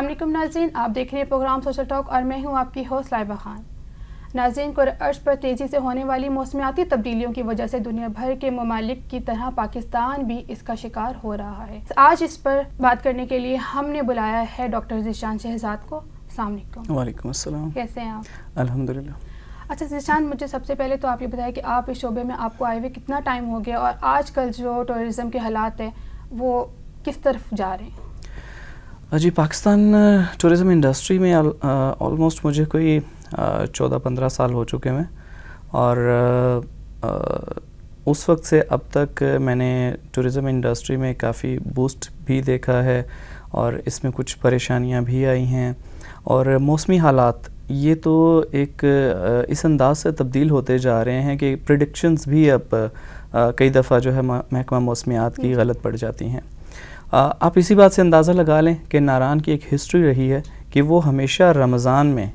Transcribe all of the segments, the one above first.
अल्लाम नाजीन आप देख रहे हैं प्रोग्राम सोशल टॉक और मैं हूं आपकी होस्ट लाइबा खान नाजीन को अर्श पर तेज़ी से होने वाली मौसमियाती तब्दीलियों की वजह से दुनिया भर के ममालिक की तरह पाकिस्तान भी इसका शिकार हो रहा है आज इस पर बात करने के लिए हमने बुलाया है डॉक्टर जिशान शहजाद को वालेकुम कैसे हैं आप अल्हम्दुलिल्लाह अच्छा जिशान मुझे सबसे पहले तो आप ये बताया कि आप इस शोबे में आपको आए हुए कितना टाइम हो गया और आज जो टूरिज़म के हालात हैं वो किस तरफ जा रहे हैं जी पाकिस्तान टूरिज़म इंडस्ट्री में ऑलमोस्ट मुझे कोई चौदह पंद्रह साल हो चुके हैं और आ, उस वक्त से अब तक मैंने टूरिज़म इंडस्ट्री में काफ़ी बूस्ट भी देखा है और इसमें कुछ परेशानियां भी आई हैं और मौसमी हालात ये तो एक इस अंदाज से तब्दील होते जा रहे हैं कि प्रडिक्शंस भी अब कई दफ़ा जो है महकमा मौसमियात की गलत पड़ जाती हैं आप इसी बात से अंदाज़ा लगा लें कि नारान की एक हिस्ट्री रही है कि वो हमेशा रमज़ान में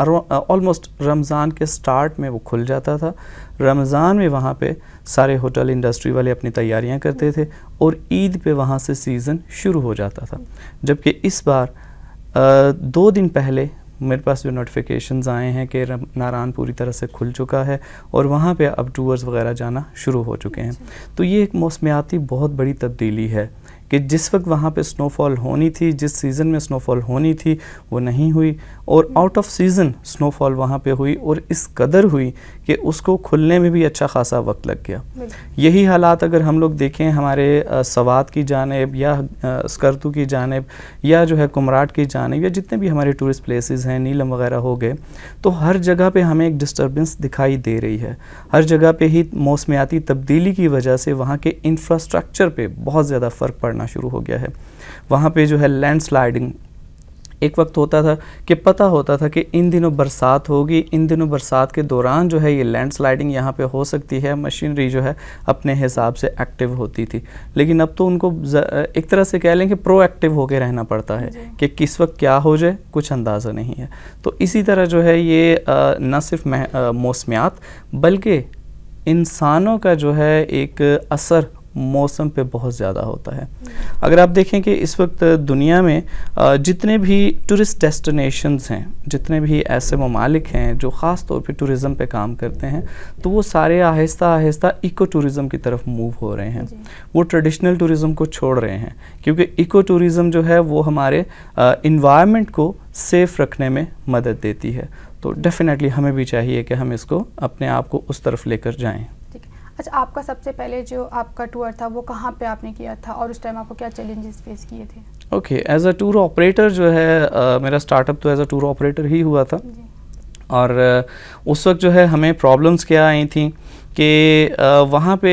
ऑलमोस्ट रमज़ान के स्टार्ट में वो खुल जाता था रमज़ान में वहाँ पे सारे होटल इंडस्ट्री वाले अपनी तैयारियाँ करते थे और ईद पे वहाँ से सीज़न शुरू हो जाता था जबकि इस बार आ, दो दिन पहले मेरे पास जो नोटिफिकेशन आए हैं कि नारायण पूरी तरह से खुल चुका है और वहाँ पे अब टूर्स वगैरह जाना शुरू हो चुके हैं अच्छा। तो ये एक मौसमियाती बहुत बड़ी तब्दीली है कि जिस वक्त वहाँ पे स्नोफॉल होनी थी जिस सीज़न में स्नोफॉल होनी थी वो नहीं हुई और आउट ऑफ सीज़न स्नोफॉल वहाँ पे हुई और इस कदर हुई कि उसको खुलने में भी अच्छा खासा वक्त लग गया यही हालात अगर हम लोग देखें हमारे सवात की जानब या स्कर्तू की जानब या जो है कुमराट की जानब या जितने भी हमारे टूरिस्ट प्लेसेस हैं नीलम वगैरह हो गए तो हर जगह पे हमें एक डिस्टर्बेंस दिखाई दे रही है हर जगह पे ही मौसमियाती तब्दीली की वजह से वहाँ के इंफ्रास्ट्रक्चर पे बहुत ज़्यादा फ़र्क पड़ना करना शुरू हो गया है वहाँ पे जो है लैंडस्लाइडिंग एक वक्त होता था कि पता होता था कि इन दिनों बरसात होगी इन दिनों बरसात के दौरान जो है ये लैंड स्लाइडिंग यहाँ पर हो सकती है मशीनरी जो है अपने हिसाब से एक्टिव होती थी लेकिन अब तो उनको एक तरह से कह लें कि प्रोएक्टिव होकर रहना पड़ता है कि किस वक्त क्या हो जाए कुछ अंदाज़ा नहीं है तो इसी तरह जो है ये न सिर्फ मौसमियात बल्कि इंसानों का जो है एक असर मौसम पे बहुत ज़्यादा होता है अगर आप देखें कि इस वक्त दुनिया में जितने भी टूरिस्ट डेस्टिनेशंस हैं जितने भी ऐसे ममालिक हैं जो ख़ास तौर पे टूरिज़म पे काम करते हैं तो वो सारे आहिस्ता आहिस्ता इको टूरिज़म की तरफ मूव हो रहे हैं वो ट्रेडिशनल टूरिज़म को छोड़ रहे हैं क्योंकि इको टूरिज़म जो है वो हमारे इन्वायरमेंट को सेफ़ रखने में मदद देती है तो डेफ़िनेटली हमें भी चाहिए कि हम इसको अपने आप को उस तरफ लेकर जाएँ अच्छा आपका सबसे पहले जो आपका टूर था वो कहाँ पे आपने किया था और उस टाइम आपको क्या चैलेंजेस फेस किए थे okay as a tour operator जो है आ, मेरा स्टार्टअप तो एज अ टूर ऑपरेटर ही हुआ था और उस वक्त जो है हमें प्रॉब्लम्स क्या आई थी कि वहाँ पे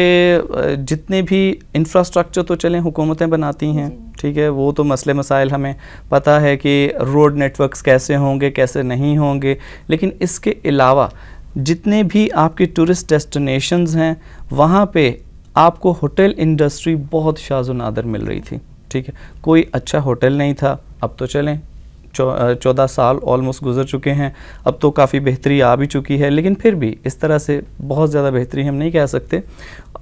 जितने भी इंफ्रास्ट्रक्चर तो चलें हुकूमतें बनाती हैं ठीक है वो तो मसले मसाइल हमें पता है कि रोड नेटवर्क्स कैसे होंगे कैसे नहीं होंगे लेकिन इसके अलावा जितने भी आपके टूरिस्ट डेस्टिनेशंस हैं वहाँ पे आपको होटल इंडस्ट्री बहुत शाजो नादर मिल रही थी ठीक है कोई अच्छा होटल नहीं था अब तो चलें चौदह साल ऑलमोस्ट गुजर चुके हैं अब तो काफ़ी बेहतरी आ भी चुकी है लेकिन फिर भी इस तरह से बहुत ज़्यादा बेहतरी हम नहीं कह सकते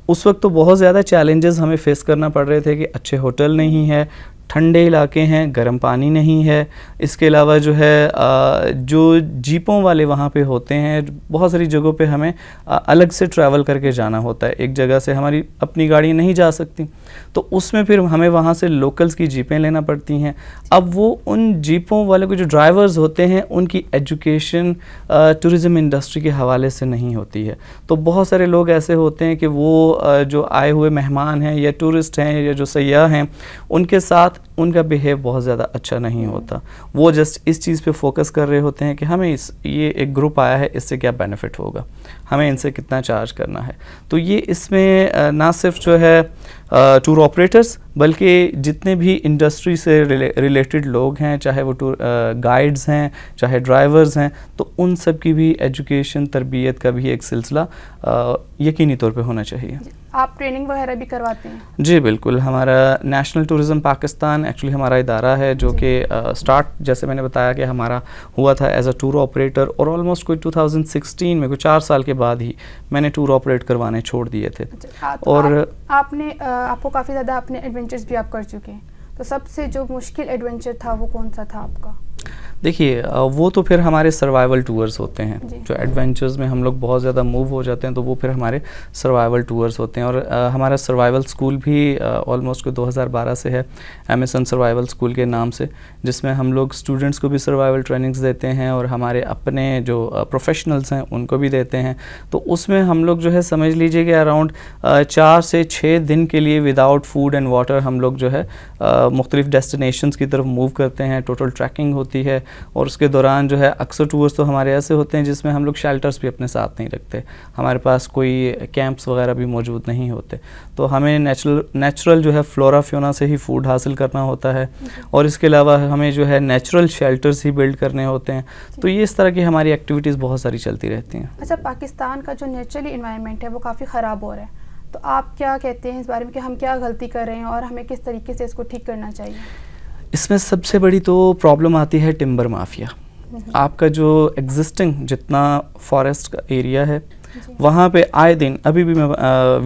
उस वक्त तो बहुत ज़्यादा चैलेंजेस हमें फेस करना पड़ रहे थे कि अच्छे होटल नहीं है ठंडे इलाके हैं गर्म पानी नहीं है इसके अलावा जो है जो जीपों वाले वहाँ पे होते हैं बहुत सारी जगहों पे हमें अलग से ट्रैवल करके जाना होता है एक जगह से हमारी अपनी गाड़ी नहीं जा सकती तो उसमें फिर हमें वहाँ से लोकल्स की जीपें लेना पड़ती हैं अब वो उन जीपों वाले के जो ड्राइवर्स होते हैं उनकी एजुकेशन टूरिज़म इंडस्ट्री के हवाले से नहीं होती है तो बहुत सारे लोग ऐसे होते हैं कि वो जो आए हुए मेहमान हैं या टूरिस्ट हैं या जो सयाह हैं उनके साथ назад उनका बिहेव बहुत ज़्यादा अच्छा नहीं होता वो जस्ट इस चीज़ पे फोकस कर रहे होते हैं कि हमें इस ये एक ग्रुप आया है इससे क्या बेनिफिट होगा हमें इनसे कितना चार्ज करना है तो ये इसमें ना सिर्फ जो है टूर ऑपरेटर्स बल्कि जितने भी इंडस्ट्री से रिलेटेड लोग हैं चाहे वो टूर गाइड्स हैं चाहे ड्राइवर्स हैं तो उन सब की भी एजुकेशन तरबियत का भी एक सिलसिला यकीनी तौर पे होना चाहिए आप ट्रेनिंग वगैरह भी करवाते हैं जी बिल्कुल हमारा national tourism Pakistan aviation actually हमारा इदारा है जो कि स्टार्ट uh, जैसे मैंने बताया कि हमारा हुआ था एज अ टूर ऑपरेटर और ऑलमोस्ट कोई 2016 में कोई चार साल के बाद ही मैंने टूर ऑपरेट करवाने छोड़ दिए थे आ, अच्छा, हाँ, तो और आप, आपने आपको काफ़ी ज़्यादा अपने एडवेंचर्स भी आप कर चुके हैं तो सबसे जो मुश्किल एडवेंचर था वो कौन सा था आपका देखिए वो तो फिर हमारे सर्वाइवल टूर्स होते हैं जो एडवेंचर्स में हम लोग बहुत ज़्यादा मूव हो जाते हैं तो वो फिर हमारे सर्वाइवल टूर्स होते हैं और आ, हमारा सर्वाइवल स्कूल भी ऑलमोस्ट हज़ार 2012 से है एमएसएन सर्वाइवल स्कूल के नाम से जिसमें हम लोग स्टूडेंट्स को भी सर्वाइवल ट्रेनिंग्स देते हैं और हमारे अपने जो प्रोफेशनल्स हैं उनको भी देते हैं तो उसमें हम लोग जो है समझ लीजिए कि अराउंड चार से छः दिन के लिए विदाउट फूड एंड वाटर हम लोग जो है मुख्तलिफ़ डेस्टिनेशन की तरफ मूव करते हैं टोटल ट्रैकिंग होती होती है और उसके दौरान जो है अक्सर टूर्स तो हमारे ऐसे होते हैं जिसमें हम लोग शेल्टर्स भी अपने साथ नहीं रखते हमारे पास कोई कैंप्स वगैरह भी मौजूद नहीं होते तो हमें नेचुरल नेचुरल जो है फ्लोरा फ्योना से ही फूड हासिल करना होता है और इसके अलावा हमें जो है नेचुरल शेल्टर्स ही बिल्ड करने होते हैं तो ये इस तरह की हमारी एक्टिविटीज़ बहुत सारी चलती रहती हैं अच्छा पाकिस्तान का जो नेचुरली इन्वायरमेंट है वो काफ़ी ख़राब हो रहा है तो आप क्या कहते हैं इस बारे में कि हम क्या गलती कर रहे हैं और हमें किस तरीके से इसको ठीक करना चाहिए इसमें सबसे बड़ी तो प्रॉब्लम आती है टिम्बर हम्म। माफिया आपका जो एग्जिस्टिंग जितना फॉरेस्ट का एरिया है वहाँ पे आए दिन अभी भी मैं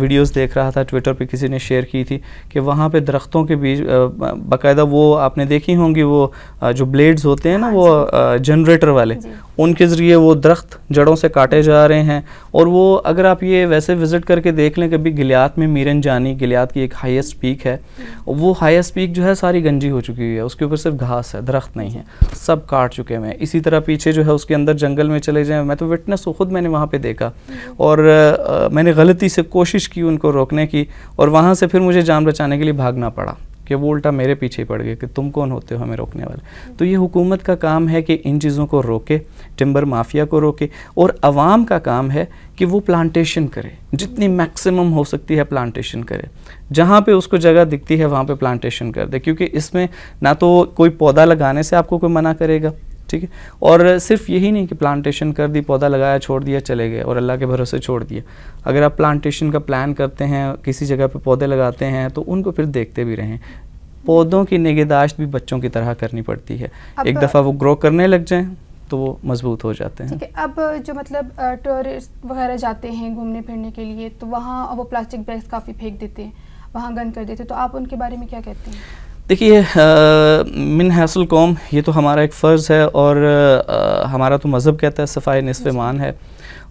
वीडियोस देख रहा था ट्विटर पे किसी ने शेयर की थी कि वहाँ पे दरख्तों के बीच बाकायदा वो आपने देखी होंगी वो जो ब्लेड्स होते हैं ना हाँ वो जनरेटर वाले उनके ज़रिए वो दरख्त जड़ों से काटे जा रहे हैं और वो अगर आप ये वैसे विज़िट करके देख लें कभी गिलियात में मीरन जानी गिलियात की एक हाइस्ट पीक है वो हाइस्ट पीक जो है सारी गंजी हो चुकी है उसके ऊपर सिर्फ घास है दरख्त नहीं है सब काट चुके हैं इसी तरह पीछे जो है उसके अंदर जंगल में चले जाएँ मैं तो विटनेस हूँ खुद मैंने वहाँ पर देखा और आ, मैंने गलती से कोशिश की उनको रोकने की और वहाँ से फिर मुझे जान बचाने के लिए भागना पड़ा कि वो उल्टा मेरे पीछे ही पड़ गए कि तुम कौन होते हो हमें रोकने वाले तो ये हुकूमत का काम है कि इन चीज़ों को रोके टिम्बर माफिया को रोके और आवाम का काम है कि वो प्लांटेशन करे जितनी मैक्सिमम हो सकती है प्लांटेशन करे जहाँ पे उसको जगह दिखती है वहाँ पे प्लांटेशन कर दे क्योंकि इसमें ना तो कोई पौधा लगाने से आपको कोई मना करेगा ठीक है और सिर्फ यही नहीं कि प्लांटेशन कर दी पौधा लगाया छोड़ दिया चले गए और अल्लाह के भरोसे छोड़ दिया अगर आप प्लांटेशन का प्लान करते हैं किसी जगह पर पौधे लगाते हैं तो उनको फिर देखते भी रहें पौधों की निगहदाश्त भी बच्चों की तरह करनी पड़ती है एक दफ़ा वो ग्रो करने लग जाएँ तो वो मजबूत हो जाते हैं ठीक है अब जो मतलब टूरिस्ट वगैरह जाते हैं घूमने फिरने के लिए तो वहाँ वो प्लास्टिक बैग्स काफ़ी फेंक देते हैं वहाँ गंद कर देते हैं तो आप उनके बारे में क्या कहते हैं देखिए मिन हैसल कौम ये तो हमारा एक फ़र्ज़ है और आ, हमारा तो मज़हब कहता है सफ़ाई मान है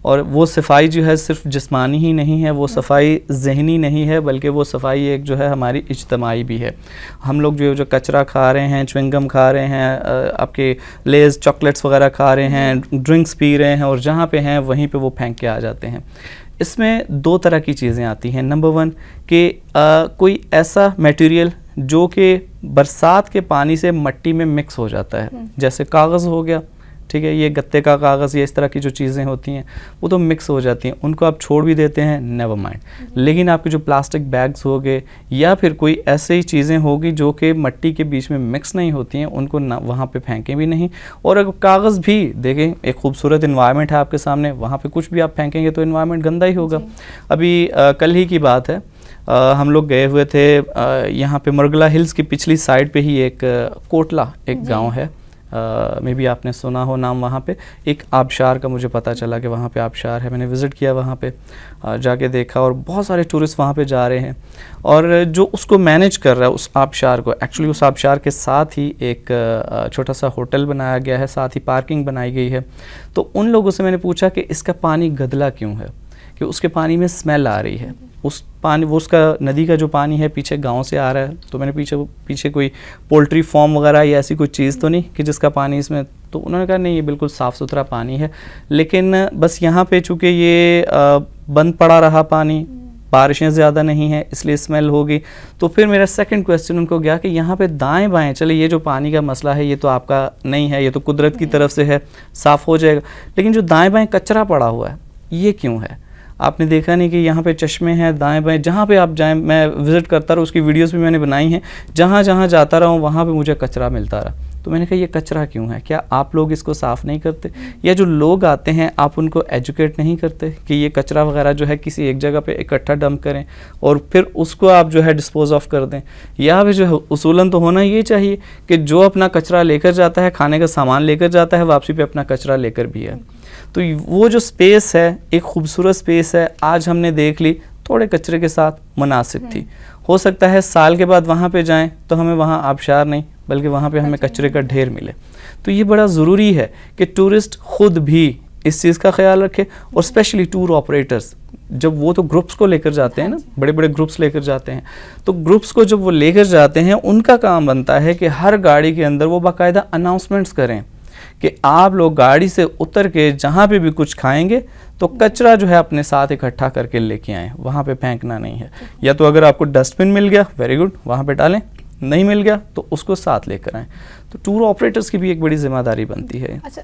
और वो सफ़ाई जो है सिर्फ जिस्मानी ही नहीं है वो हाँ। सफ़ाई जहनी नहीं है बल्कि वो सफ़ाई एक जो है हमारी इजतमाही भी है हम लोग जो जो कचरा खा रहे हैं च्विंगम खा रहे हैं आपके लेज़ चॉकलेट्स वगैरह खा रहे हैं हाँ। ड्रिंक्स पी रहे हैं और जहाँ पे हैं वहीं पे वो फेंक के आ जाते हैं इसमें दो तरह की चीज़ें आती हैं नंबर वन कि कोई ऐसा मटेरियल जो कि बरसात के पानी से मिट्टी में मिक्स हो जाता है हम्म। जैसे कागज़ हो गया ठीक है ये गत्ते का कागज़ ये इस तरह की जो चीज़ें होती हैं वो तो मिक्स हो जाती हैं उनको आप छोड़ भी देते हैं नेवर माइंड हम्म। लेकिन आपके जो प्लास्टिक बैग्स हो गए या फिर कोई ऐसे ही चीज़ें होगी जो कि मट्टी के बीच में मिक्स नहीं होती हैं उनको ना वहाँ पे फेंकें भी नहीं और अगर कागज़ भी देखें एक खूबसूरत इन्वायरमेंट है आपके सामने वहाँ पर कुछ भी आप फेंकेंगे तो इन्वायरमेंट गंदा ही होगा अभी आ, कल ही की बात है आ, हम लोग गए हुए थे यहाँ पे मरगला हिल्स की पिछली साइड पे ही एक कोटला एक गांव है मे भी आपने सुना हो नाम वहाँ पे एक आबशार का मुझे पता चला कि वहाँ पे आबशार है मैंने विज़िट किया वहाँ पे जाके देखा और बहुत सारे टूरिस्ट वहाँ पे जा रहे हैं और जो उसको मैनेज कर रहा है उस आबशार को एक्चुअली उस आबशार के साथ ही एक छोटा सा होटल बनाया गया है साथ ही पार्किंग बनाई गई है तो उन लोगों से मैंने पूछा कि इसका पानी गदला क्यों है कि उसके पानी में स्मेल आ रही है उस पानी वो उसका नदी का जो पानी है पीछे गांव से आ रहा है तो मैंने पीछे पीछे कोई पोल्ट्री फॉर्म वगैरह या ऐसी कोई चीज़ तो नहीं कि जिसका पानी इसमें तो उन्होंने कहा नहीं ये बिल्कुल साफ़ सुथरा पानी है लेकिन बस यहाँ पे चूँकि ये बंद पड़ा रहा पानी बारिशें ज़्यादा नहीं हैं इसलिए स्मेल होगी तो फिर मेरा सेकंड क्वेश्चन उनको गया कि यहाँ पे दाएं बाएं चले ये जो पानी का मसला है ये तो आपका नहीं है ये तो कुदरत की तरफ से है साफ़ हो जाएगा लेकिन जो दाएं बाएं कचरा पड़ा हुआ है ये क्यों है आपने देखा नहीं कि यहाँ पे चश्मे हैं दाएं बाएं जहाँ पे आप जाएं मैं विज़िट करता रहा उसकी वीडियोस भी मैंने बनाई हैं जहाँ जहाँ जाता रहा हूँ वहाँ पे मुझे कचरा मिलता रहा तो मैंने कहा ये कचरा क्यों है क्या आप लोग इसको साफ़ नहीं करते या जो लोग आते हैं आप उनको एजुकेट नहीं करते कि ये कचरा वगैरह जो है किसी एक जगह पे इकट्ठा डंप करें और फिर उसको आप जो है डिस्पोज ऑफ कर दें या फिर जो है उसूलन तो होना ये चाहिए कि जो अपना कचरा लेकर जाता है खाने का सामान लेकर जाता है वापसी पर अपना कचरा लेकर भी है तो वो जो स्पेस है एक खूबसूरत स्पेस है आज हमने देख ली थोड़े कचरे के साथ मुनासिब थी हम्म। हो सकता है साल के बाद वहाँ पे जाएं तो हमें वहाँ आबशार नहीं बल्कि वहाँ पे हमें अच्छा। कचरे का ढेर मिले तो ये बड़ा ज़रूरी है कि टूरिस्ट ख़ुद भी इस चीज़ का ख्याल रखे और स्पेशली टूर ऑपरेटर्स जब वो तो ग्रुप्स को लेकर जाते हैं ना बड़े बड़े ग्रुप्स लेकर जाते हैं तो ग्रुप्स को जब वो लेकर जाते हैं उनका काम बनता है कि हर गाड़ी के अंदर वो बाकायदा अनाउंसमेंट्स करें कि आप लोग गाड़ी से उतर के जहाँ पे भी कुछ खाएंगे तो हाँ। कचरा जो है अपने साथ इकट्ठा करके लेके आएँ वहाँ पे फेंकना नहीं है अच्छा। या तो अगर आपको डस्टबिन मिल गया वेरी गुड वहाँ पे डालें नहीं मिल गया तो उसको साथ लेकर आएँ तो टूर ऑपरेटर्स की भी एक बड़ी जिम्मेदारी बनती है अच्छा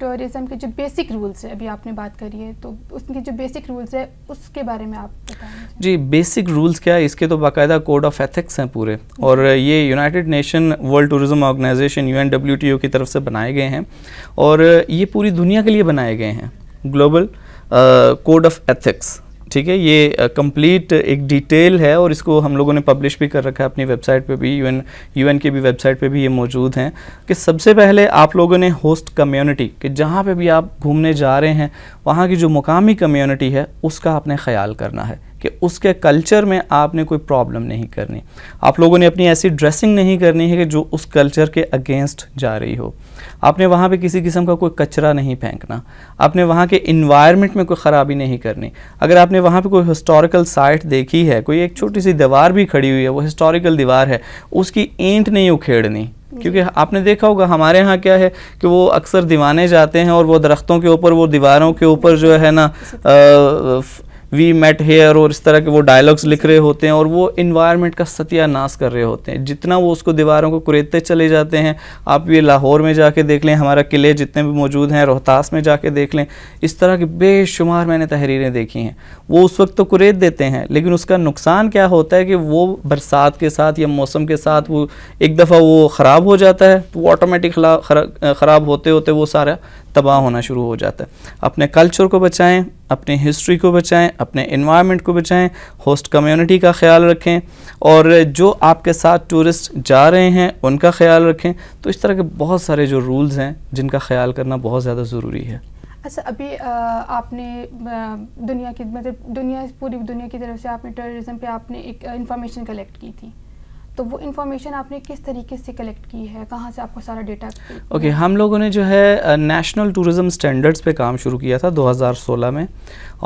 टूरिज्म के जो बेसिक रूल्स है अभी आपने बात करी है तो उसके जो बेसिक रूल्स है उसके बारे में आप जी बेसिक रूल्स क्या है इसके तो बाकायदा कोड ऑफ एथिक्स हैं पूरे और ये united nation world tourism organisation U की तरफ से बनाए गए हैं और ये पूरी दुनिया के लिए बनाए गए हैं ग्लोबल कोड ऑफ एथिक्स ठीक है ये कंप्लीट एक डिटेल है और इसको हम लोगों ने पब्लिश भी कर रखा है अपनी वेबसाइट पे भी यूएन यूएन की भी वेबसाइट पे भी ये मौजूद हैं कि सबसे पहले आप लोगों ने होस्ट कम्युनिटी कि जहाँ पे भी आप घूमने जा रहे हैं वहाँ की जो मुकामी कम्युनिटी है उसका आपने ख्याल करना है कि उसके कल्चर में आपने कोई प्रॉब्लम नहीं करनी आप लोगों ने अपनी ऐसी ड्रेसिंग नहीं करनी है कि जो उस कल्चर के अगेंस्ट जा रही हो आपने वहाँ पे किसी किस्म का कोई कचरा नहीं फेंकना आपने वहाँ के इन्वायरमेंट में कोई ख़राबी नहीं करनी अगर आपने वहाँ पे कोई हिस्टोरिकल साइट देखी है कोई एक छोटी सी दीवार भी खड़ी हुई है वो हिस्टोरिकल दीवार है उसकी ईंट नहीं उखेड़नी क्योंकि आपने देखा होगा हमारे यहाँ क्या है कि वो अक्सर दीवाने जाते हैं और वो दरख्तों के ऊपर वो दीवारों के ऊपर जो है ना वी मेट हेयर और इस तरह के वो डायलॉग्स लिख रहे होते हैं और वो इन्वायरमेंट का सत्यानाश कर रहे होते हैं जितना वो उसको दीवारों को कुरेदते चले जाते हैं आप ये लाहौर में जाके देख लें हमारा किले जितने भी मौजूद हैं रोहतास में जाके देख लें इस तरह की बेशुमार मैंने तहरीरें देखी हैं वो उस वक्त तो कुरेद देते हैं लेकिन उसका नुकसान क्या होता है कि वो बरसात के साथ या मौसम के साथ वो एक दफ़ा वो ख़राब हो जाता है तो वो ऑटोमेटिक ख़राब होते होते वो सारा तबाह होना शुरू हो जाता है अपने कल्चर को बचाएं अपने हिस्ट्री को बचाएं अपने इन्वायरमेंट को बचाएं होस्ट कम्युनिटी का ख्याल रखें और जो आपके साथ टूरिस्ट जा रहे हैं उनका ख्याल रखें तो इस तरह के बहुत सारे जो रूल्स हैं जिनका ख्याल करना बहुत ज़्यादा ज़रूरी है अच्छा अभी आ, आपने दुनिया की मतलब दुनिया पूरी दुनिया की तरफ से आपने टूरिज़म पर आपने एक इन्फॉर्मेशन कलेक्ट की थी तो वो इन्फॉर्मेशन आपने किस तरीके से कलेक्ट की है कहाँ से आपको सारा डेटा ओके okay, हम लोगों ने जो है नेशनल टूरिज़्म स्टैंडर्ड्स पे काम शुरू किया था 2016 में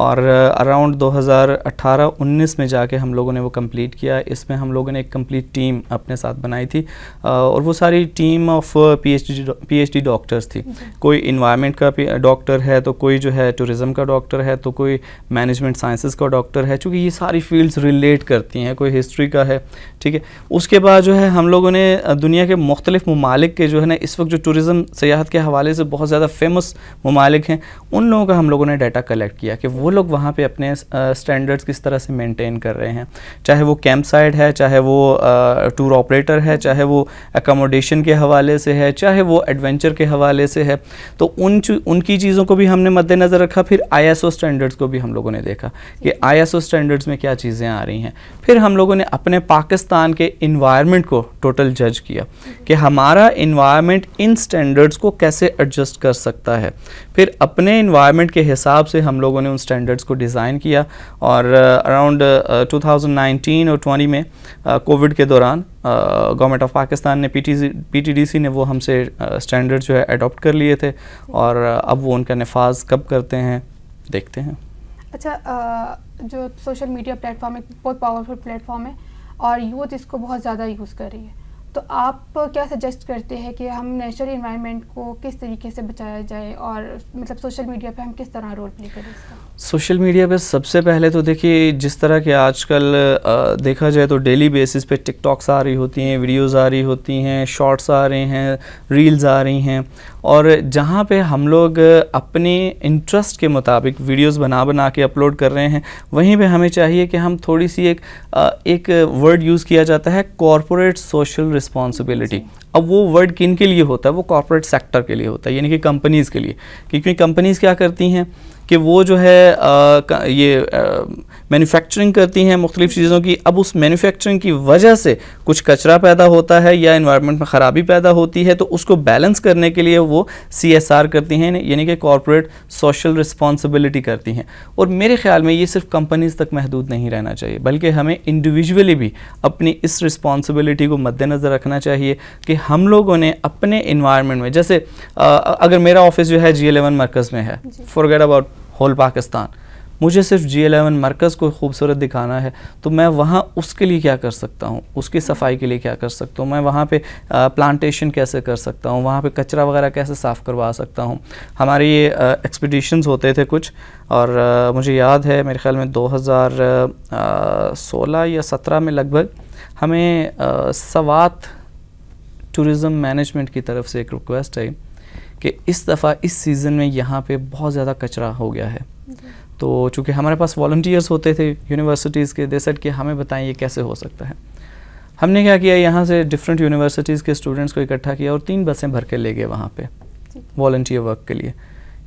और uh, अराउंड 2018-19 में जाके हम लोगों ने वो कंप्लीट किया इसमें हम लोगों ने एक कंप्लीट टीम अपने साथ बनाई थी uh, और वो सारी team of PhD PhD doctors थी कोई इन्वायरमेंट का डॉक्टर है तो कोई जो है टूरिज़म का डॉक्टर है तो कोई मैनेजमेंट साइंसेस का डॉक्टर है चूँकि ये सारी फील्ड्स रिलेट करती हैं कोई हिस्ट्री का है ठीक है उसके बाद जो है हम लोगों ने uh, दुनिया के मुख्तलिफ ममालिक के जो है ना इस वक्त जो टूरिज़म सियाहत के हवाले से बहुत ज़्यादा फेमस ममालिक हैं उन लोगों का हम लोगों ने डाटा कलेक्ट किया कि वो वो लोग वहाँ पे अपने स्टैंडर्ड्स किस तरह से मेंटेन कर रहे हैं चाहे वो कैंप साइड है चाहे वो टूर ऑपरेटर है चाहे वो एकोमोडेशन के हवाले से है चाहे वो एडवेंचर के हवाले से है तो उन उनकी चीज़ों को भी हमने मद्देनज़र रखा फिर आई स्टैंडर्ड्स को भी हम लोगों ने देखा कि आई स्टैंडर्ड्स में क्या चीज़ें आ रही हैं फिर हम लोगों ने अपने पाकिस्तान के इन्वायरमेंट को टोटल जज किया कि हमारा इन्वायरमेंट इन स्टैंडर्ड्स को कैसे एडजस्ट कर सकता है फिर अपने इन्वायरमेंट के हिसाब से हम लोगों ने उन स्टैंडर्ड्स को डिज़ाइन किया और अराउंड uh, uh, 2019 और 20 में कोविड uh, के दौरान गवर्नमेंट ऑफ पाकिस्तान ने पीटीडीसी ने वो हमसे स्टैंडर्ड uh, जो है अडोप्ट कर लिए थे और uh, अब वो उनका नफाज कब करते हैं देखते हैं अच्छा uh, जो सोशल मीडिया प्लेटफॉर्म एक बहुत पावरफुल प्लेटफॉर्म है और यूथ इसको बहुत ज़्यादा यूज़ कर रही है तो आप क्या सजेस्ट करते हैं कि हम नेचुरल इन्वायरमेंट को किस तरीके से बचाया जाए और मतलब सोशल मीडिया पे हम किस तरह रोल प्ले करें सोशल मीडिया पे सबसे पहले तो देखिए जिस तरह के आजकल देखा जाए तो डेली बेसिस पे टिकटॉक्स आ रही होती हैं वीडियोस आ रही होती हैं शॉर्ट्स आ रहे हैं रील्स आ रही हैं और जहाँ पे हम लोग अपने इंटरेस्ट के मुताबिक वीडियोस बना बना के अपलोड कर रहे हैं वहीं पे हमें चाहिए कि हम थोड़ी सी एक एक वर्ड यूज़ किया जाता है कॉरपोरेट सोशल रिस्पॉन्सिबिलिटी अब वो वर्ड किन के लिए होता है वो कॉरपोरेट सेक्टर के लिए होता है यानी कि कंपनीज़ के लिए क्योंकि कंपनीज़ क्या करती हैं कि वो जो है आ, ये मैन्युफैक्चरिंग करती हैं मुख्तलिफ चीज़ों की अब उस मैन्युफैक्चरिंग की वजह से कुछ कचरा पैदा होता है या इन्वायरमेंट में ख़राबी पैदा होती है तो उसको बैलेंस करने के लिए वो सी एस आर करती हैं यानी कि कॉरपोरेट सोशल रिस्पॉन्सिबिलिटी करती हैं और मेरे ख्याल में ये सिर्फ कंपनीज़ तक महदूद नहीं रहना चाहिए बल्कि हमें इंडिविजुअली भी अपनी इस रिस्पॉन्सिबिलिटी को मद्देनज़र रखना चाहिए कि हम लोगों ने अपने इन्वायरमेंट में जैसे आ, अगर मेरा ऑफिस जो है जी एलेवन मरकज़ में है फॉरगेट अबाउट होल पाकिस्तान मुझे सिर्फ जी एलेवन मरकज़ को खूबसूरत दिखाना है तो मैं वहाँ उसके लिए क्या कर सकता हूँ उसकी सफाई के लिए क्या कर सकता हूँ मैं वहाँ पे प्लांटेशन कैसे कर सकता हूँ वहाँ पे कचरा वगैरह कैसे साफ़ करवा सकता हूँ हमारे ये एक्सपडिशंस होते थे कुछ और आ, मुझे याद है मेरे ख्याल में 2016 या सत्रह में लगभग हमें सवात टूरिज़म मैनेजमेंट की तरफ से एक रिक्वेस्ट आई कि इस दफ़ा इस सीज़न में यहाँ पे बहुत ज़्यादा कचरा हो गया है तो चूँकि हमारे पास वॉल्टियर्स होते थे यूनिवर्सिटीज़ के दे सेट कि हमें बताएं ये कैसे हो सकता है हमने क्या किया यहाँ से डिफरेंट यूनिवर्सिटीज़ के स्टूडेंट्स को इकट्ठा किया और तीन बसें भर के ले गए वहाँ पर वॉल्टियर वर्क के लिए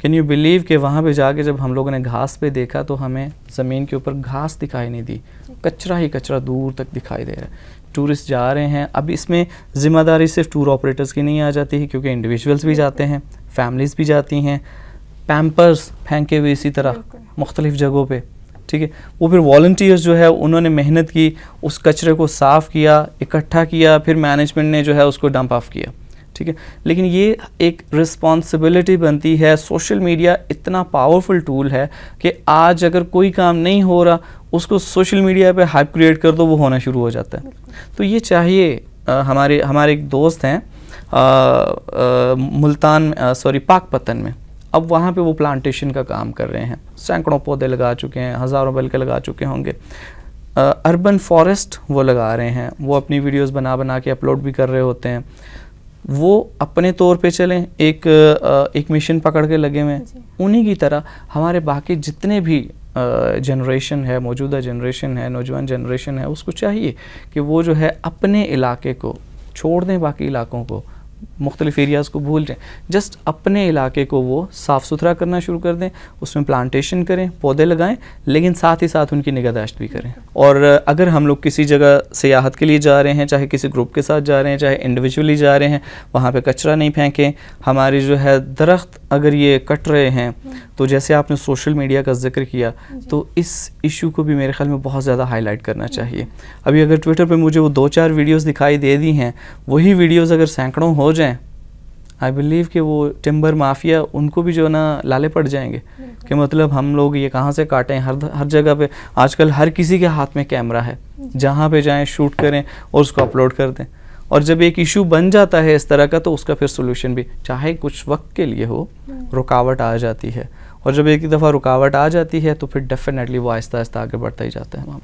कैन यू बिलीव कि वहाँ पर जाके जब हम लोगों ने घास पे देखा तो हमें ज़मीन के ऊपर घास दिखाई नहीं दी कचरा ही कचरा दूर तक दिखाई दे रहा है टूरिस्ट जा रहे हैं अब इसमें ज़िम्मेदारी सिर्फ टूर ऑपरेटर्स की नहीं आ जाती है क्योंकि इंडिविजुअल्स भी जाते हैं फैमिलीज़ भी जाती हैं पैम्पर्स फेंके हुए इसी तरह मुख्तलिफ़ जगहों पर ठीक है वो फिर वॉल्टियर्स जो है उन्होंने मेहनत की उस कचरे को साफ़ किया इकट्ठा किया फिर मैनेजमेंट ने जो है उसको डंप ऑफ किया ठीक है लेकिन ये एक रिस्पॉन्सिबिलिटी बनती है सोशल मीडिया इतना पावरफुल टूल है कि आज अगर कोई काम नहीं हो रहा उसको सोशल मीडिया पे हाइप क्रिएट कर दो वो होना शुरू हो जाता है तो ये चाहिए आ, हमारे हमारे एक दोस्त हैं मुल्तान सॉरी पाक पतन में अब वहाँ पे वो प्लांटेशन का काम कर रहे हैं सैकड़ों पौधे लगा चुके हैं हज़ारों बल्कि लगा चुके होंगे अर्बन फॉरेस्ट वो लगा रहे हैं वो अपनी वीडियोस बना बना के अपलोड भी कर रहे होते हैं वो अपने तौर पे चलें एक एक मिशन पकड़ के लगे हुए उन्हीं की तरह हमारे बाकी जितने भी जनरेशन है मौजूदा जनरेशन है नौजवान जनरेशन है उसको चाहिए कि वो जो है अपने इलाके को छोड़ दें बाकी इलाकों को मुख्तलिफ एरियाज़ को भूल जाएँ जस्ट अपने इलाके को वो साफ़ सुथरा करना शुरू कर दें उसमें प्लांटेशन करें पौधे लगाएं लेकिन साथ ही साथ उनकी निगहदाश्त भी करें और अगर हम लोग किसी जगह सियाहत के लिए जा रहे हैं चाहे किसी ग्रुप के साथ जा रहे हैं चाहे इंडिविजुअली जा रहे हैं वहाँ पर कचरा नहीं फेंकें हमारी जो है दरख्त अगर ये कट रहे हैं तो जैसे आपने सोशल मीडिया का जिक्र किया तो इस इशू को भी मेरे ख्याल में बहुत ज़्यादा हाईलाइट करना चाहिए अभी अगर ट्विटर पे मुझे वो दो चार वीडियोस दिखाई दे दी हैं वही वीडियोस अगर सैकड़ों हो जाएं आई बिलीव कि वो टिम्बर माफिया उनको भी जो ना लाले पड़ जाएंगे कि मतलब हम लोग ये कहाँ से काटें हर हर जगह पे आजकल हर किसी के हाथ में कैमरा है जहाँ पे जाएं शूट करें और उसको अपलोड कर दें और जब एक इशू बन जाता है इस तरह का तो उसका फिर सोल्यूशन भी चाहे कुछ वक्त के लिए हो रुकावट आ जाती है और जब एक दफ़ा रुकावट आ जाती है तो फिर डेफिनेटली वो आहिस्ता आहिस्ता आगे बढ़ता ही जाता है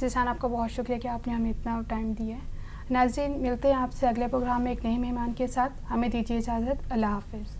जिसान आपका बहुत शुक्रिया कि आपने हमें इतना टाइम दिया है नाजीन मिलते हैं आपसे अगले प्रोग्राम में एक नए मेहमान के साथ हमें दीजिए इजाज़त अल्लाह हाफिज़